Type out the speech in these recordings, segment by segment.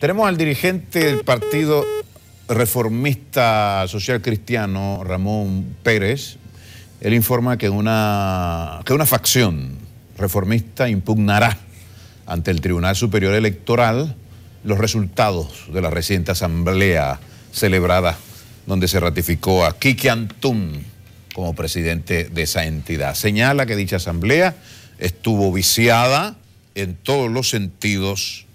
Tenemos al dirigente del Partido Reformista Social Cristiano, Ramón Pérez. Él informa que una, una facción reformista impugnará ante el Tribunal Superior Electoral los resultados de la reciente asamblea celebrada donde se ratificó a Kiki Antún como presidente de esa entidad. Señala que dicha asamblea estuvo viciada en todos los sentidos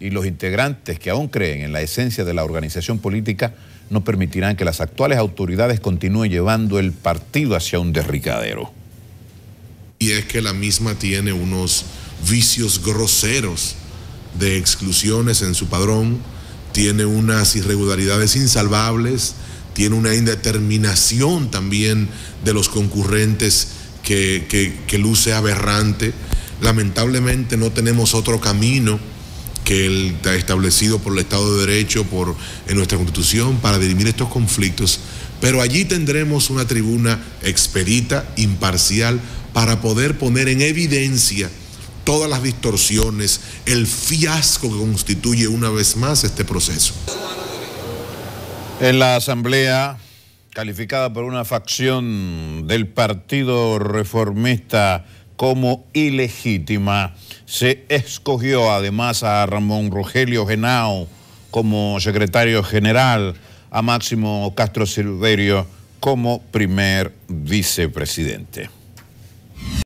y los integrantes que aún creen en la esencia de la organización política no permitirán que las actuales autoridades continúen llevando el partido hacia un derricadero. Y es que la misma tiene unos vicios groseros de exclusiones en su padrón, tiene unas irregularidades insalvables, tiene una indeterminación también de los concurrentes que, que luce aberrante. Lamentablemente no tenemos otro camino que él el, establecido por el Estado de Derecho, por en nuestra Constitución, para dirimir estos conflictos. Pero allí tendremos una tribuna expedita, imparcial, para poder poner en evidencia todas las distorsiones, el fiasco que constituye una vez más este proceso. En la Asamblea, calificada por una facción del Partido Reformista como ilegítima. Se escogió además a Ramón Rogelio Genao como secretario general, a Máximo Castro Silverio como primer vicepresidente.